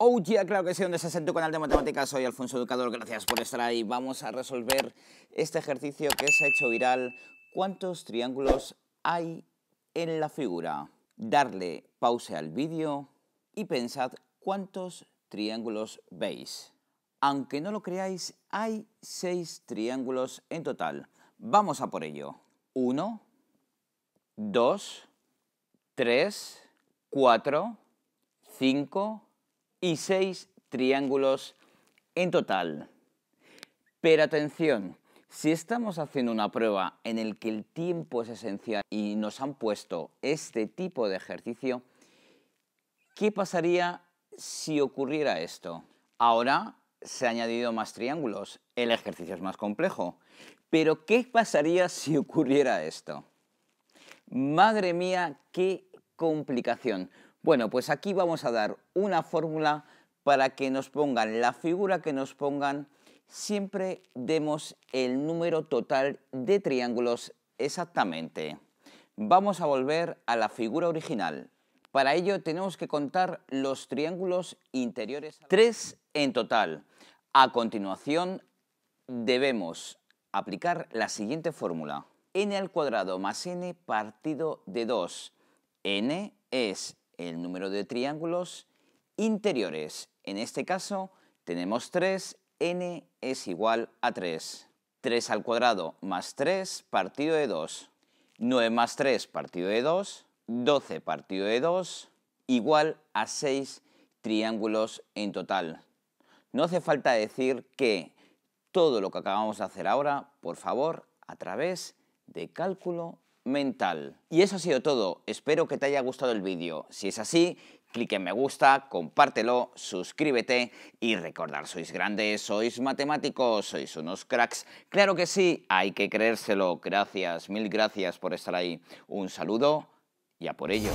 Oh yeah, claro que sí, donde en tu canal de matemáticas, soy Alfonso Educador, gracias por estar ahí. Vamos a resolver este ejercicio que se ha hecho viral. ¿Cuántos triángulos hay en la figura? Darle pause al vídeo y pensad cuántos triángulos veis. Aunque no lo creáis, hay seis triángulos en total. Vamos a por ello. 1, 2, 3, 4, 5, y seis triángulos en total. Pero atención, si estamos haciendo una prueba en el que el tiempo es esencial y nos han puesto este tipo de ejercicio, ¿qué pasaría si ocurriera esto? Ahora se ha añadido más triángulos, el ejercicio es más complejo. Pero ¿qué pasaría si ocurriera esto? Madre mía, qué complicación. Bueno, pues aquí vamos a dar una fórmula para que nos pongan la figura que nos pongan, siempre demos el número total de triángulos exactamente. Vamos a volver a la figura original. Para ello tenemos que contar los triángulos interiores. Tres en total. A continuación debemos aplicar la siguiente fórmula. n al cuadrado más n partido de 2. n es el número de triángulos interiores. En este caso tenemos 3, n es igual a 3. 3 al cuadrado más 3 partido de 2. 9 más 3 partido de 2. 12 partido de 2 igual a 6 triángulos en total. No hace falta decir que todo lo que acabamos de hacer ahora, por favor, a través de cálculo mental. Y eso ha sido todo, espero que te haya gustado el vídeo. Si es así, clic en me gusta, compártelo, suscríbete y recordar, sois grandes, sois matemáticos, sois unos cracks. Claro que sí, hay que creérselo. Gracias, mil gracias por estar ahí. Un saludo y a por ello.